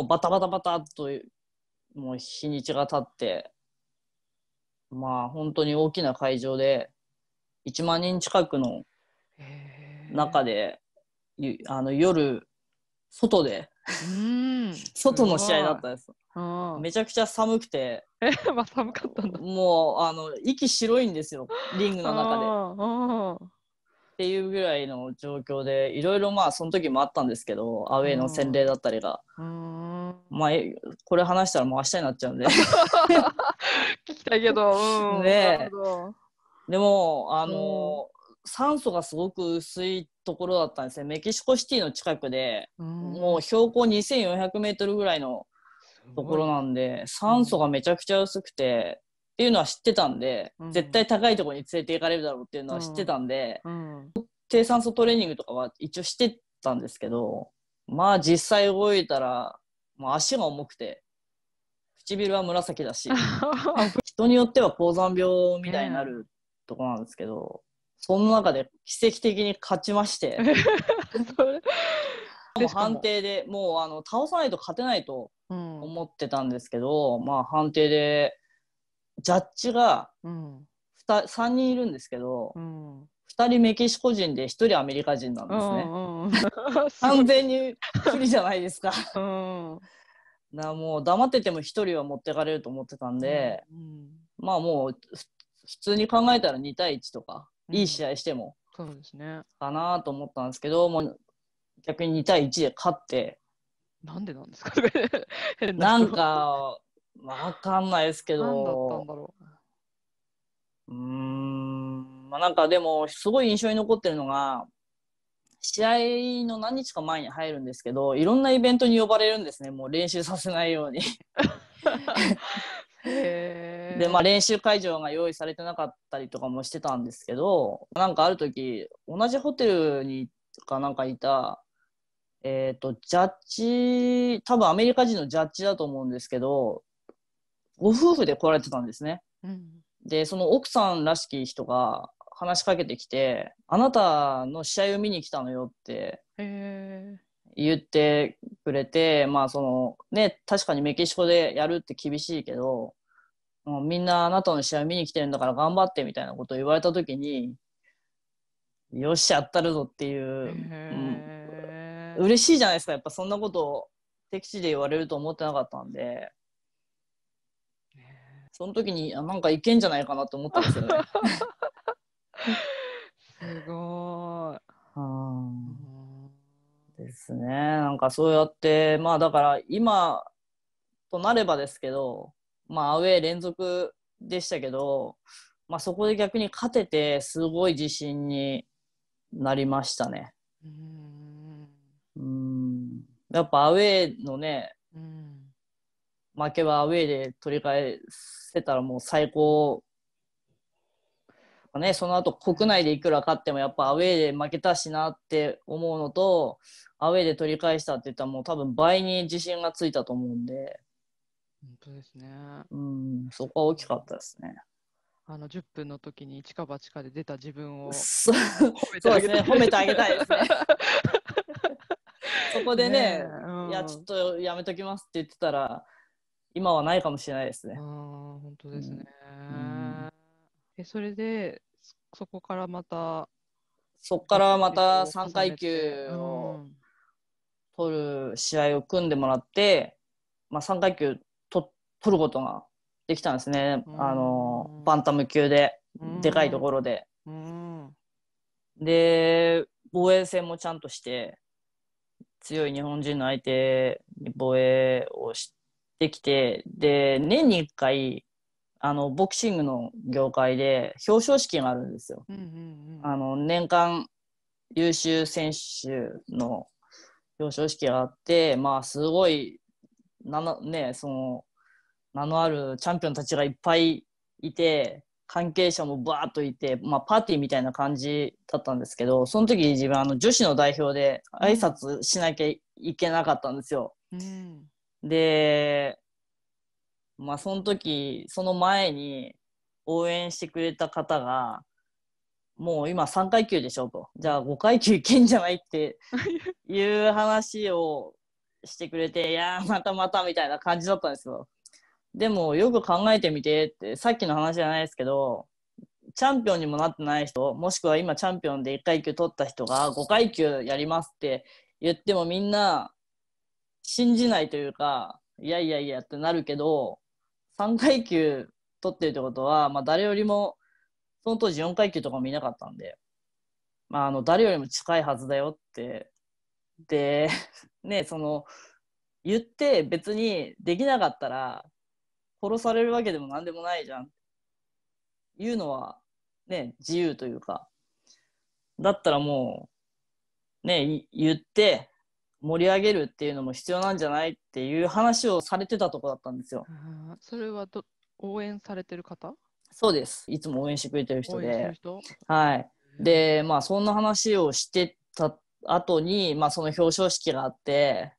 うバタバタバタっともう日にちが経ってまあ本当に大きな会場で1万人近くの中であの夜外で 外の試合だったんです。めちゃくちゃ寒くて、まあ寒かったもうあの息白いんですよ、リングの中で。っていうぐらいの状況で、いろいろまあその時もあったんですけど、アウェイの洗礼だったりが。うまあ、これ話したらもう明日になっちゃうんで 聞きたいけど、うん、ねでもあの、うん、酸素がすごく薄いところだったんですねメキシコシティの近くで、うん、もう標高2400メートルぐらいのところなんで酸素がめちゃくちゃ薄くて、っていうのは知ってたんで、絶対高いところに連れて行かれるだろうっていうのは知ってたんで、低酸素トレーニングとかは一応してたんですけどまあ実際動いたらもう足が重くて唇は紫だし 人によっては高山病みたいになるとこなんですけど、その中で奇跡的に勝ちまして もう判定でもうあの倒さないと勝てないと思ってたんですけど、うん、まあ判定でジャッジが、3人いるんですけど、うん、2人メキシコ人で一人アメリカ人なんですね。うんうん、完全に不利じゃないですか。うん、だもう黙ってても一人は持ってかれると思ってたんで、うんうん、まあもう普通に考えたら2対1とか、うん、いい試合してもそうですねかなと思ったんですけどもう逆に2対1で勝って。なんでなんですかなんかわかんないですけど。何だったんだろう。うんまあ、なんかでも、すごい印象に残ってるのが、試合の何日か前に入るんですけど、いろんなイベントに呼ばれるんですね、もう練習させないように。で、まあ、練習会場が用意されてなかったりとかもしてたんですけど、なんかある時、同じホテルにかなんかいた、えっ、ー、と、ジャッジ、多分アメリカ人のジャッジだと思うんですけど、ご夫婦で来られてたんですね。うん、で、その奥さんらしき人が、話しかけてきて「あなたの試合を見に来たのよ」って言ってくれてまあそのね確かにメキシコでやるって厳しいけどもうみんなあなたの試合見に来てるんだから頑張ってみたいなことを言われた時によっしゃやったるぞっていう、うん、嬉しいじゃないですかやっぱそんなことを敵地で言われると思ってなかったんで。その時になんかいけんじゃないかなと思ったんですよね。すごい。ですね。なんかそうやって、まあだから今となればですけど、まあアウェー連続でしたけど、まあそこで逆に勝てて、すごい自信になりましたね。うん。やっぱアウェーのね、負けはアウェーで取り返せたらもう最高ね、その後国内でいくら勝ってもやっぱアウェーで負けたしなって思うのとアウェーで取り返したって言ったらもう多分倍に自信がついたと思うんで本当ですねうんそこは大きかったですねあの10分の時に一か八かで出た自分をそうですね褒めてあげたいですね そこでね、ねうん、いやちょっとやめときますって言ってたら今はないかもしれないですね。あ本当ですね、うんうんえそれでそこからまたそこからまた3階級を取る試合を組んでもらって、まあ、3階級と取ることができたんですね、うん、あのバンタム級で、うん、でかいところで。うん、で防衛戦もちゃんとして強い日本人の相手に防衛をしてきてで年に1回あのボクシングの業界で表彰式があるんですよ。うんうんうん、あの年間優秀選手の表彰式があってまあすごい名の,、ね、その名のあるチャンピオンたちがいっぱいいて関係者もバーっといて、まあ、パーティーみたいな感じだったんですけどその時自分あの女子の代表で挨拶しなきゃいけなかったんですよ。うん、でまあ、その時その前に応援してくれた方がもう今3階級でしょとじゃあ5階級いけんじゃないって いう話をしてくれていやまたまたみたいな感じだったんですよでもよく考えてみてってさっきの話じゃないですけどチャンピオンにもなってない人もしくは今チャンピオンで1階級取った人が5階級やりますって言ってもみんな信じないというかいやいやいやってなるけど3階級取ってるってことは、まあ、誰よりもその当時4階級とかもいなかったんで、まあ、あの誰よりも近いはずだよってで ねその言って別にできなかったら殺されるわけでも何でもないじゃんいうのはね自由というかだったらもうね言って盛り上げるっていうのも必要なんじゃないっていう話をされてたとこだったんですよ。それはど応援されてる方そうですいつも応援してくれてる人で。人はい、でまあそんな話をしてた後にまあ、その表彰式があって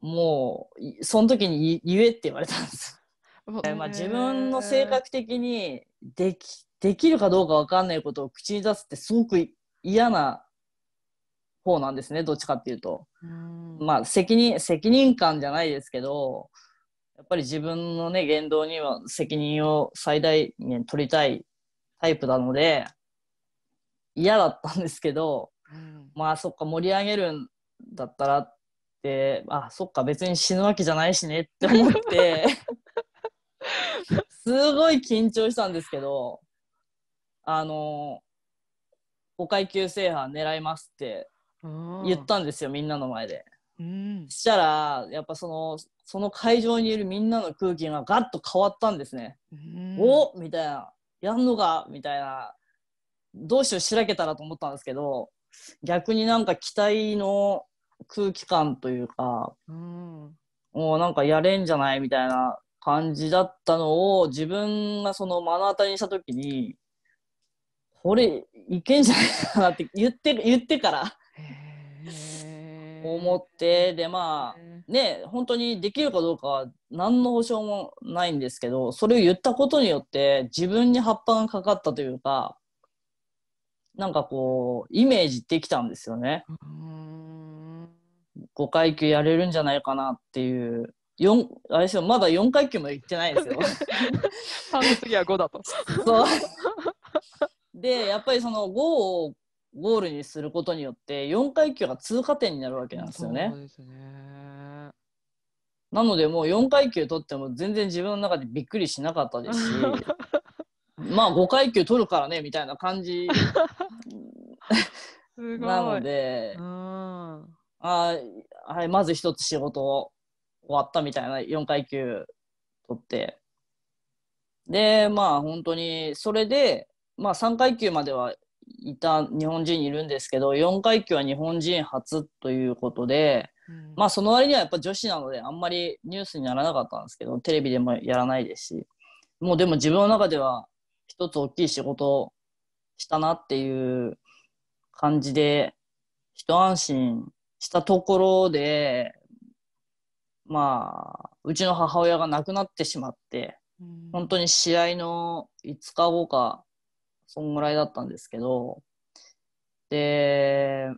もうその時に言えって言われたんです。まあ、自分の性格的にできできるかどうか分かんないことを口に出すってすごく嫌な方なんですねどっちかっていうと。うまあ責任責任感じゃないですけどやっぱり自分のね言動には責任を最大限取りたいタイプなので嫌だったんですけど、うん、まあそっか盛り上げるんだったらってあそっか別に死ぬわけじゃないしねって思って すごい緊張したんですけどあのお階級制覇狙いますって言ったんですよみんなの前で。うん、したらやっぱそのその会場にいるみんなの空気がガッと変わったんですね。うん、おみたいなやんのかみたいなどうしようしらけたらと思ったんですけど逆になんか期待の空気感というか、うん、もうなんかやれんじゃないみたいな感じだったのを自分がその目の当たりにした時にこれいけんじゃないかなって言って言ってから思ってでまあね本当にできるかどうかは何の保証もないんですけどそれを言ったことによって自分に葉っぱがかかったというかなんかこうイメージできたんですよね。5階級やれるんじゃないかなっていうあれですよまだ4階級も行ってないですよ。半 次は5だと。そう でやっぱりその5をゴールにすることによって4階級が通過点になるわけなんですよね。ねなのでもう4階級取っても全然自分の中でびっくりしなかったですし まあ5階級取るからねみたいな感じなので、あはい、まず一つ仕事終わったみたいな4階級取ってでまあ本当にそれで、まあ、3階級まではいた日本人いるんですけど4階級は日本人初ということで、うん、まあその割にはやっぱ女子なのであんまりニュースにならなかったんですけどテレビでもやらないですしもうでも自分の中では一つ大きい仕事をしたなっていう感じで一安心したところでまあうちの母親が亡くなってしまって、うん、本当に試合の5日後かそんぐらいだったんですけど、で、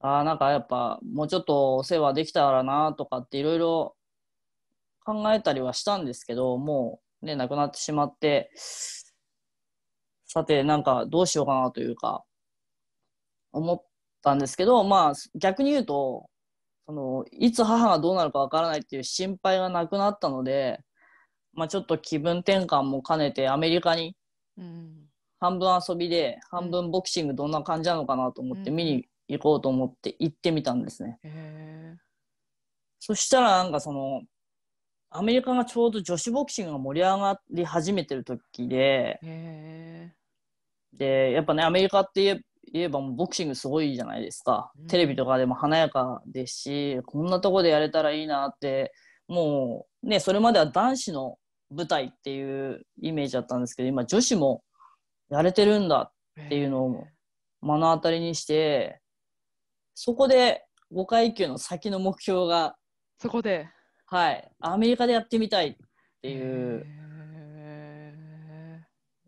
あなんかやっぱもうちょっとお世話できたらなとかっていろいろ考えたりはしたんですけど、もうね、亡くなってしまって、さてなんかどうしようかなというか、思ったんですけど、まあ逆に言うと、そのいつ母がどうなるかわからないっていう心配がなくなったので、まあ、ちょっと気分転換も兼ねてアメリカにうん、半分遊びで半分ボクシングどんな感じなのかなと思って見に行こうと思って行ってみたんですね。うん、そしたらなんかそのアメリカがちょうど女子ボクシングが盛り上がり始めてる時で、でやっぱねアメリカって言え言えばもうボクシングすごいじゃないですか、テレビとかでも華やかですしこんなとこでやれたらいいなってもうねそれまでは男子の舞台っていうイメージだったんですけど今女子もやれてるんだっていうのを目の当たりにしてそこで5階級の先の目標がそこではいアメリカでやってみたいっていう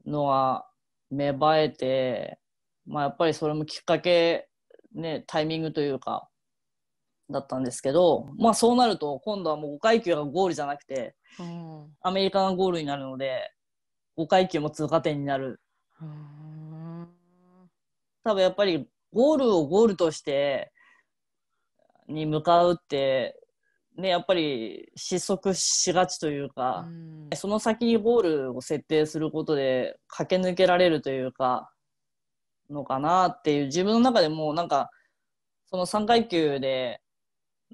のは芽生えて、まあ、やっぱりそれもきっかけ、ね、タイミングというかだったんですけど、まあ、そうなると今度はもう5階級がゴールじゃなくて、うん、アメリカがゴールになるので5階級も通過点になる。うん、多分やっぱりゴールをゴールとしてに向かうってね、やっぱり失速しがちというか、うん、その先にゴールを設定することで駆け抜けられるというかのかなっていう自分の中でもなんかその3階級で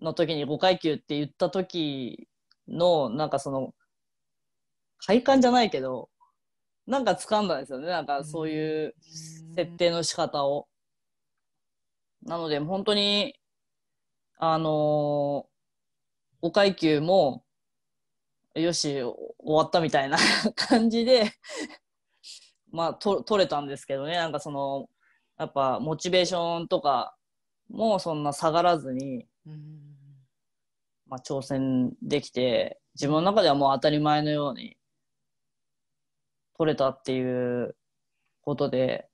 の時に5階級って言った時のなんかその快感じゃないけどなんか掴んだんですよねなんかそういう設定の仕方を。なので本当にあのー、5階級もよし終わったみたいな 感じでまあと取れたんですけどねなんかそのやっぱモチベーションとかもそんな下がらずにまあ、挑戦できて自分の中ではもう当たり前のように取れたっていうことで、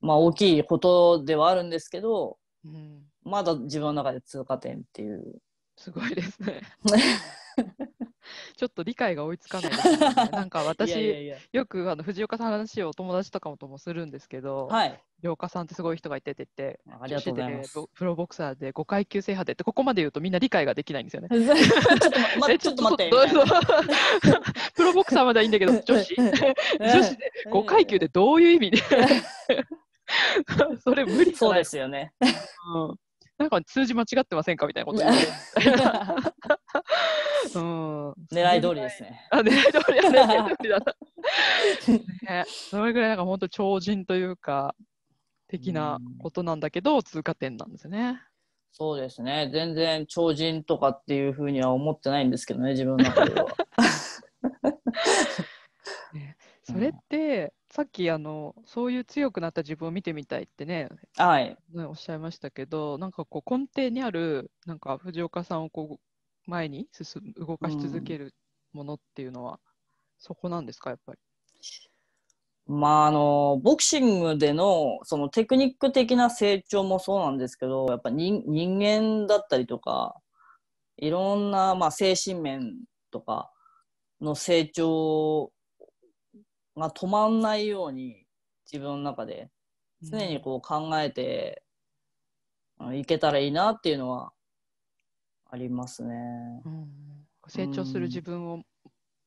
まあ、大きいことではあるんですけど、うん、まだ自分の中で通過点っていう。すごいですね。ちょっと理解が追いつかないですね、なんか私よくあの藤岡さんの話をお友達とかもともするんですけど、はい、藤岡さんってすごい人がいてって言ってありがとうございますプロボクサーで5階級制覇でってここまで言うとみんな理解ができないんですよねちょっと、待って プロボクサーまではいいんだけど女子女子で5階級でどういう意味でそれ無理そうですよね、うんなんか通じ間違ってませんかみたいなこと言われうん、狙い通りですね。あ狙い通りだ、狙い通りだな。ね、それぐらいなんか本当超人というか的なことなんだけど、通過点なんですね。そうですね。全然超人とかっていうふうには思ってないんですけどね、自分の中では。ね、それって、さっきあのそういう強くなった自分を見てみたいってね、はい、ねおっしゃいましたけどなんかこう根底にあるなんか藤岡さんをこう前に進む動かし続けるものっていうのは、うん、そこなんですかやっぱり。まあ、あのボクシングでのそのテクニック的な成長もそうなんですけどやっぱ人人間だったりとかいろんな、まあ、精神面とかの成長が止まんないように自分の中で常にこう考えていけたらいいなっていうのはありますね。うん、成長する自分を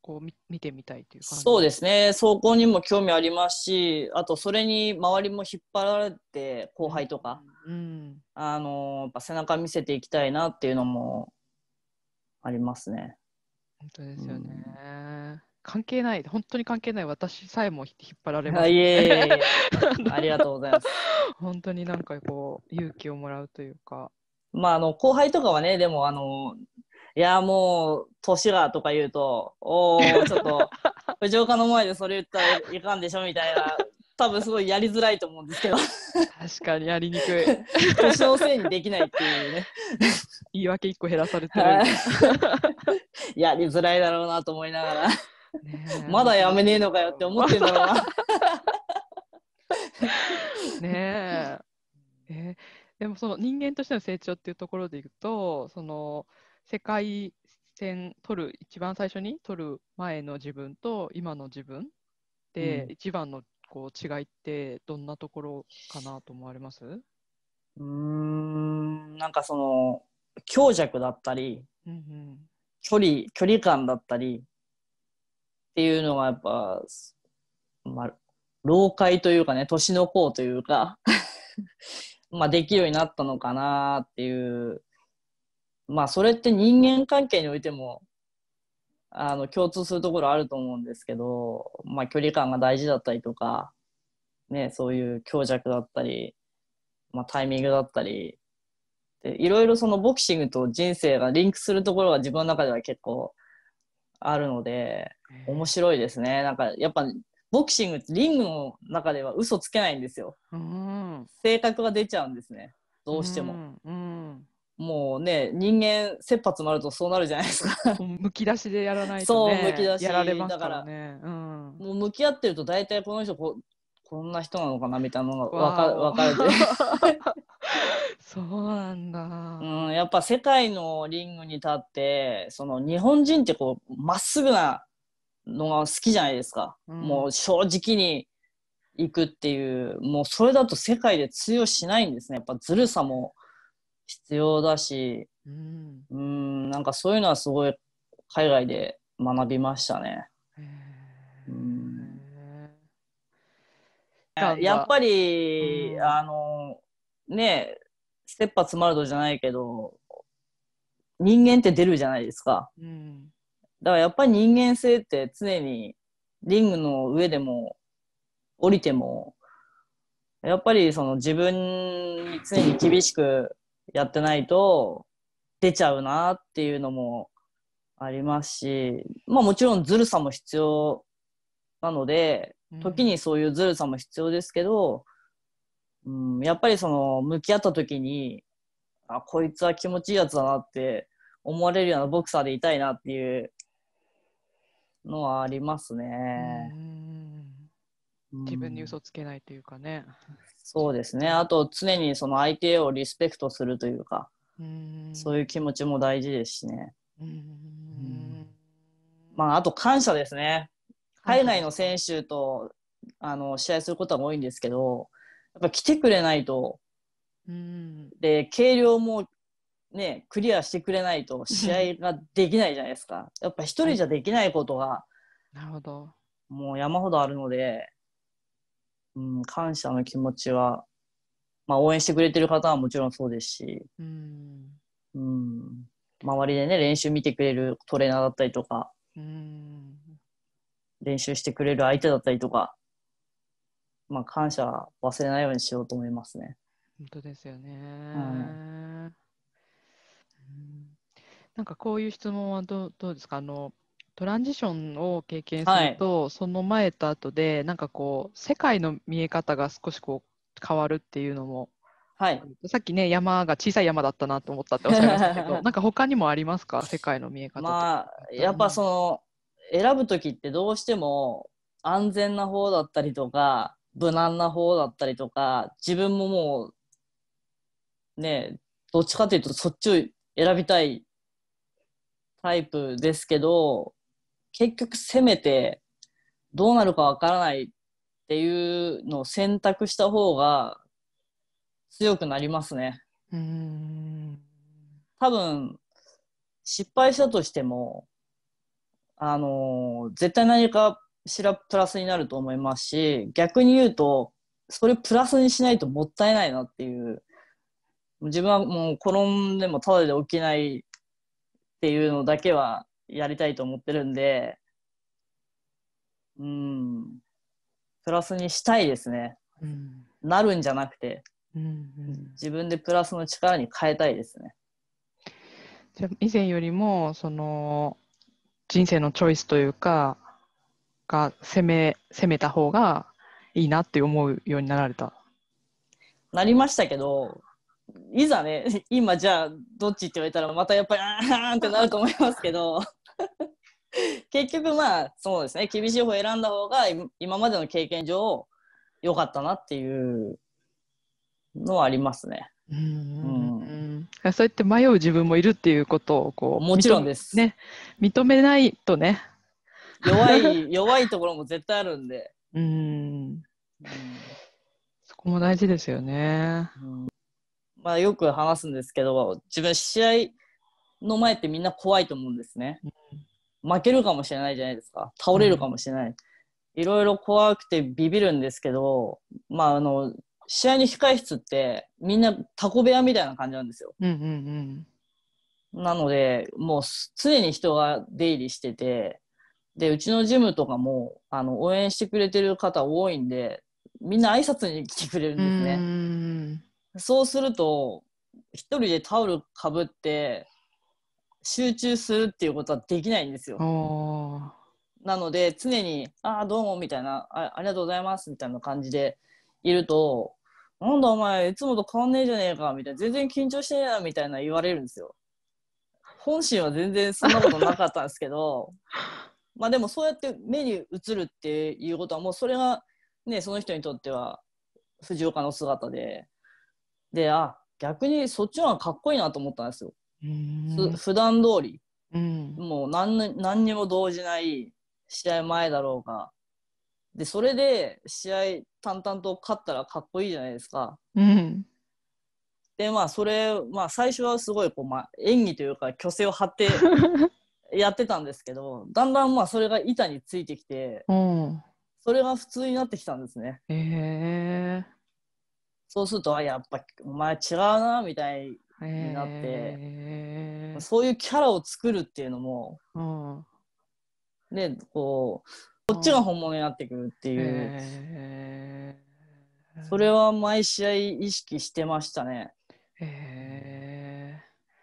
こう見てみたいという感じそうですね走行にも興味ありますしあとそれに周りも引っ張られて後輩とか、うん、うん、あのやっぱ背中見せていきたいなっていうのもありますね。本当ですよね、うん、関係ない本当に関係ない私さえも引っ張られます、ね、ありがとうございます本当になんかこう勇気をもらうというかまあ、あの、後輩とかはね、でも、あの、いや、もう、年がとか言うと、おお、ちょっと、藤家の前でそれ言ったらいかんでしょみたいな、多分すごいやりづらいと思うんですけど。確かにやりにくい。年のせいにできないっていうね。言い訳一個減らされてる。やりづらいだろうなと思いながら、まだやめねえのかよって思ってんだろうな。ねえ。えでもその人間としての成長っていうところでいくとその世界戦取る一番最初に取る前の自分と今の自分で、一番のこう違いってどんなところかなと思われますうんなんかその強弱だったり、うんうん、距離距離感だったりっていうのはやっぱ、まあ、老化というかね年の功というか まあ、できるようになったのかなっていう、まあ、それって人間関係においてもあの共通するところあると思うんですけど、まあ、距離感が大事だったりとか、ね、そういう強弱だったり、まあ、タイミングだったりいろいろそのボクシングと人生がリンクするところが自分の中では結構あるので面白いですねなんかやっぱボクシングってリングの中では嘘つけないんですよ、うん、性格が出ちゃうんですねどうしても、うん、もうね人間切羽詰まるとそうなるじゃないですかむき出しでやらないと、ね、そうむき出しやられますからね、うん、もう向き合ってると大体この人ここんな人なのかなみたいなのが分か分かれてそうなんだ、うん、やっぱ世界のリングに立ってその日本人ってこうまっすぐなのが好きじゃないですか、うん、もう正直に行くっていうもうそれだと世界で通用しないんですねやっぱずるさも必要だしうんなんかそういうのはすごい海外で学びましたね。やっぱり、あのねえステッパ詰まるとじゃないけど人間って出るじゃないですか、うん、だからやっぱり人間性って常にリングの上でも降りても、やっぱりその自分に常に厳しくやってないと出ちゃうなっていうのもありますし、まあもちろんずるさも必要なので、時にそういうずるさも必要ですけど、うん、やっぱりその向き合った時に、あ、こいつは気持ちいいやつだなって思われるようなボクサーでいたいなっていうのはありますね。自分に嘘つけないというかね。そうですね。あと常にその相手をリスペクトするというか、うそういう気持ちも大事ですしね。まああと感謝ですね。海外の選手と、あの試合することは多いんですけど、やっぱ来てくれないと、で軽量もね、クリアしてくれないと試合ができないじゃないですか。やっぱ一人じゃできないことが、なるほど。もう山ほどあるので、うん、感謝の気持ちは、まあ応援してくれてる方はもちろんそうですし、うん、うん、周りでね、練習見てくれるトレーナーだったりとか、うん、練習してくれる相手だったりとか、まあ感謝忘れないようにしようと思いますね。本当ですよね。うんなんかこういう質問はどどうですかあのトランジションを経験すると、はい、その前と後でなんかこう世界の見え方が少しこう変わるっていうのも、はい、さっきね山が小さい山だったなと思ったっておっしゃいましたけど なんか他にもありますか世界の見え方まあやっぱその選ぶ時ってどうしても安全な方だったりとか無難な方だったりとか自分ももうねどっちかというとそっちを選びたいタイプですけど、結局攻めてどうなるかわからないっていうのを選択した方が強くなりますね。うん多分失敗したとしても、あの絶対何かしらプラスになると思いますし逆に言うとそれプラスにしないともったいないなっていう自分はもう転んでもただで起きないっていうのだけはやりたいと思ってるんで、うん、プラスにしたいですね。うん、なるんじゃなくて、うんうん、自分でプラスの力に変えたいですね。じゃ以前よりもその人生のチョイスというかが攻め攻めた方がいいなって思うようになられたなりましたけどいざね今じゃあどっちって言われたらまたやっぱりあーんってなると思いますけど 結局まあそうですね厳しい方選んだ方が今までの経験上良かったなっていうのはありますね。うん、うん、そうやって迷う自分もいるっていうことをこうもちろんですね認めないとね弱い弱いところも絶対あるんで うん、うん、そこも大事ですよね、うんまあ、よく話すんですけど自分試合の前ってみんな怖いと思うんですね。負けるかもしれないじゃないですか倒れるかもしれない、いろいろ怖くてビビるんですけど、まあ、あの試合の控え室ってみんなタコ部屋みたいな感じなんですよ。うんうんうん、なのでもう常に人が出入りしててでうちのジムとかもあの応援してくれてる方多いんでみんな挨拶に来てくれるんですね。そうすると一人でタオルかぶって集中するっていうことはできないんですよ。なので常に「ああどうも」みたいなあ「ありがとうございます」みたいな感じでいると「なんだお前いつもと変わんねえじゃねえか」みたいな「全然緊張してねえな」みたいな言われるんですよ。本心は全然そんなことなかったんですけど まあでもそうやって目に映るっていうことはもうそれがねその人にとっては藤岡の姿でであ逆にそっちの方がかっこいいなと思ったんですよ。普段通り、うん、もう何何にも動じない試合前だろうがでそれで試合淡々と勝ったらかっこいいじゃないですか。うん、でまあそれ、まあ、最初はすごいこう、まあ、演技というか虚勢を張って やってたんですけどだんだんまあそれが板についてきて、うん、それが普通になってきたんですね。へえーそうすると、あ、やっぱ、お前違うな、みたいになって、そういうキャラを作るっていうのも、うん、で、こう、こっちが本物になってくるっていう、それは毎試合意識してましたね。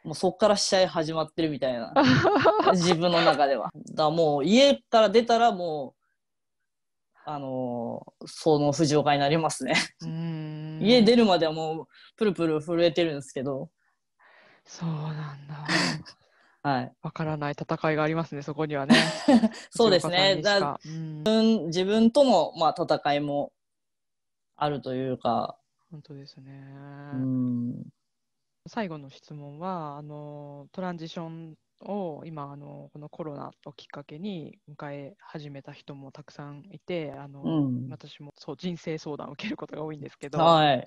もうそっから試合始まってるみたいな 自分の中では。だもう家から出たらもうあのー、その藤岡になりますね。うん家出るまではもうプルプル震えてるんですけどそうなんだはい、分からない戦いがありますね、そこにはね。そうですね、だうん、自分との、まあ、戦いもあるというか。本当ですね、うん、最後の質問はあのトランジションを今あのこのコロナをきっかけに迎え始めた人もたくさんいてあの、うん、私もそう人生相談を受けることが多いんですけど、はい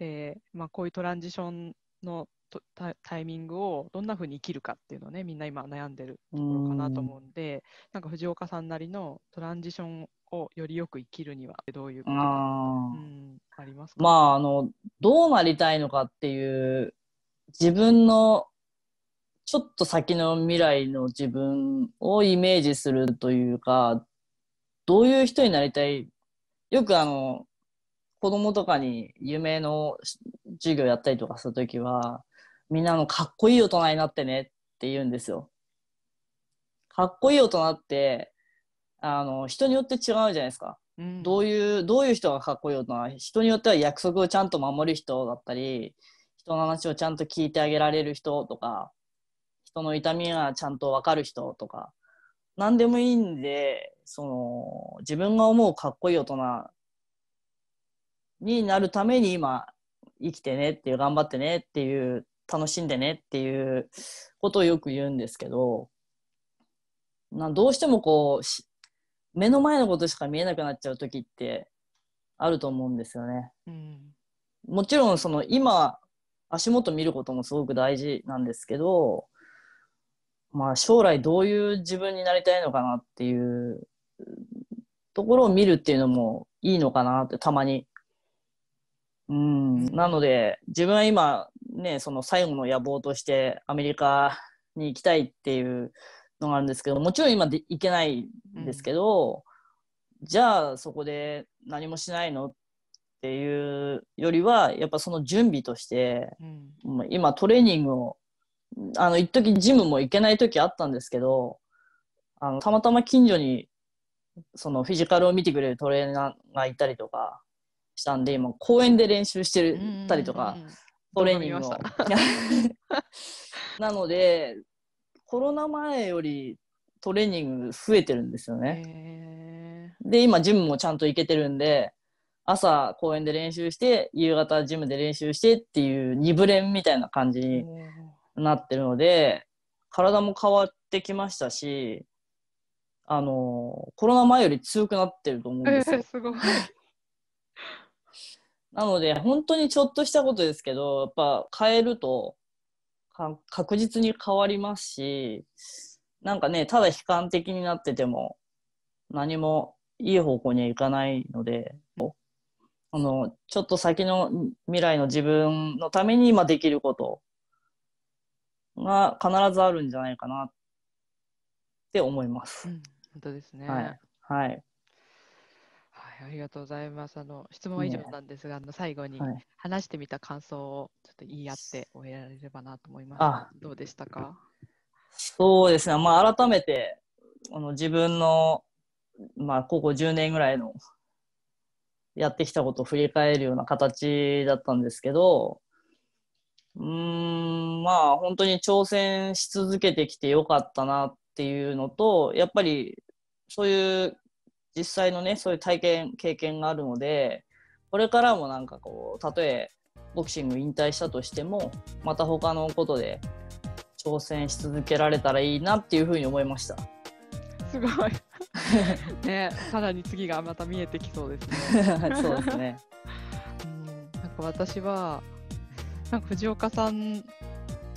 えーまあ、こういうトランジションのタタイミングをどんなふうに生きるかっていうのをねみんな今悩んでるところかなと思うんで、うん、なんか藤岡さんなりのトランジションをよりよく生きるにはどういうことあ,、うん、ありますかまああのどうなりたいのかっていう自分のちょっと先の未来の自分をイメージするというか、どういう人になりたいよくあの、子供とかに夢の授業やったりとかするときは、みんなのかっこいい大人になってねって言うんですよ。かっこいい大人って、あの、人によって違うじゃないですか。うん、どういう、どういう人がかっこいい大人人によっては約束をちゃんと守る人だったり、人の話をちゃんと聞いてあげられる人とか、人の痛みがちゃんと分かる人とか何でもいいんでその自分が思うかっこいい大人になるために今生きてねっていう頑張ってねっていう楽しんでねっていうことをよく言うんですけどなどうしてもこうし目の前のことしか見えなくなっちゃう時ってあると思うんですよね。うん、もちろんその今足元見ることもすごく大事なんですけどまあ、将来どういう自分になりたいのかなっていうところを見るっていうのもいいのかなってたまに。うん、なので自分は今ねその最後の野望としてアメリカに行きたいっていうのがあるんですけどもちろん今で行けないんですけど、うん、じゃあそこで何もしないのっていうよりはやっぱその準備として、うん、今トレーニングをあの、一時ジムも行けない時あったんですけど、あの、たまたま近所に、そのフィジカルを見てくれるトレーナーがいたりとかしたんで、今、公園で練習してたりとか、トレーニングを。なので、コロナ前よりトレーニング増えてるんですよね。で、今、ジムもちゃんと行けてるんで、朝公園で練習して、夕方ジムで練習してっていう二部練みたいな感じになってるので体も変わってきましたしあのコロナ前より強くなってると思うんですよ。えー、すごい なので本当にちょっとしたことですけどやっぱ変えると確実に変わりますしなんかねただ悲観的になってても何もいい方向にはいかないのであのちょっと先の未来の自分のために今できることが必ずあるんじゃないかなって思います。うん、本当ですね、はい、はい。はい。ありがとうございます。あの質問は以上なんですが、ね、あの最後に話してみた感想をちょっと言い合って終えられればなと思います。どうでしたか？そうですね。まあ改めてあの自分のまあ高校10年ぐらいのやってきたことを振り返るような形だったんですけど、うん、まあ本当に挑戦し続けてきてよかったなっていうのと、やっぱりそういう実際のね、そういう体験、経験があるので、これからもなんかこう、たとえボクシング引退したとしても、また他のことで挑戦し続けられたらいいなっていうふうに思いました。すごい。ね、さらに次がまた見えてきそうですね。そうですね。うん、なんか私はなんか藤岡さん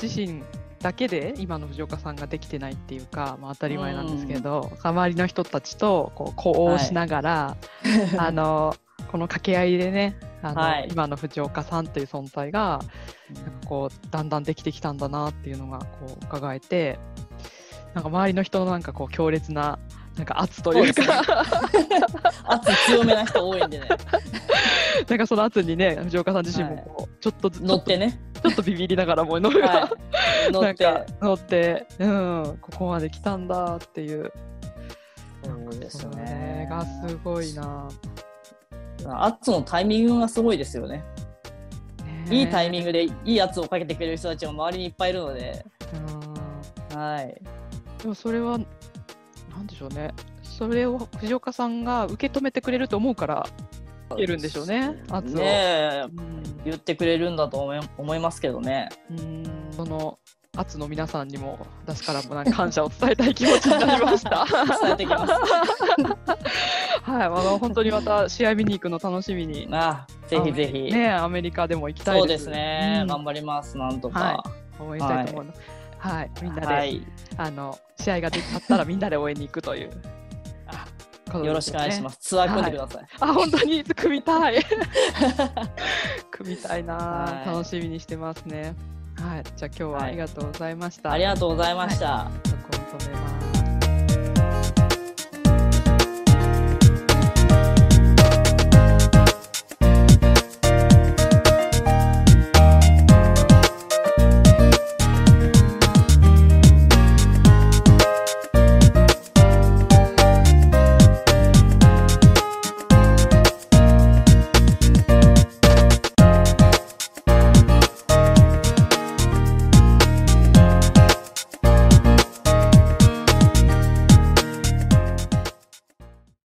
自身だけで今の藤岡さんができてないっていうか、まあ、当たり前なんですけど、うん、周りの人たちとこう呼応しながら、はい、あのこの掛け合いでねあの、はい、今の藤岡さんという存在がなんかこうだんだんできてきたんだなっていうのがこう伺えてなんか周りの人のなんかこう強烈ななんか圧というか、ね、圧強めな人多いんでね なんかその後にね藤岡さん自身もこう、ちょっと乗ってねちょっとビビりながらもう乗るが、乗って乗ってうんここまで来たんだっていうそうですねがすごいな圧のタイミングがすごいですよねいいタイミングでいい圧をかけてくれる人たちも周りにいっぱいいるので、はい、でもそれは何でしょうねそれを藤岡さんが受け止めてくれると思うからてるんでしょうね圧を。ねうん、言ってくれるんだと思い思いますけどね。うんその圧の皆さんにも私からもなんか感謝を伝えたい気持ちになりました。伝えてきます。はい、あの本当にまた試合見に行くの楽しみに。あ、ぜひぜひ。ね、アメリカでも行きたいそうですね、うん、頑張ります。なんとか、はい、応援したいと思いまはい、はい、みんなで、はい、あの試合ができたらみんなで応援に行くという。ね、よろしくお願いします。ツアー組んでください。はい、あ、本当に組みたい。組みたいな、はい、楽しみにしてますね。はい、じゃあ今日はありがとうございました。はい、ありがとうございました。はい、止めます。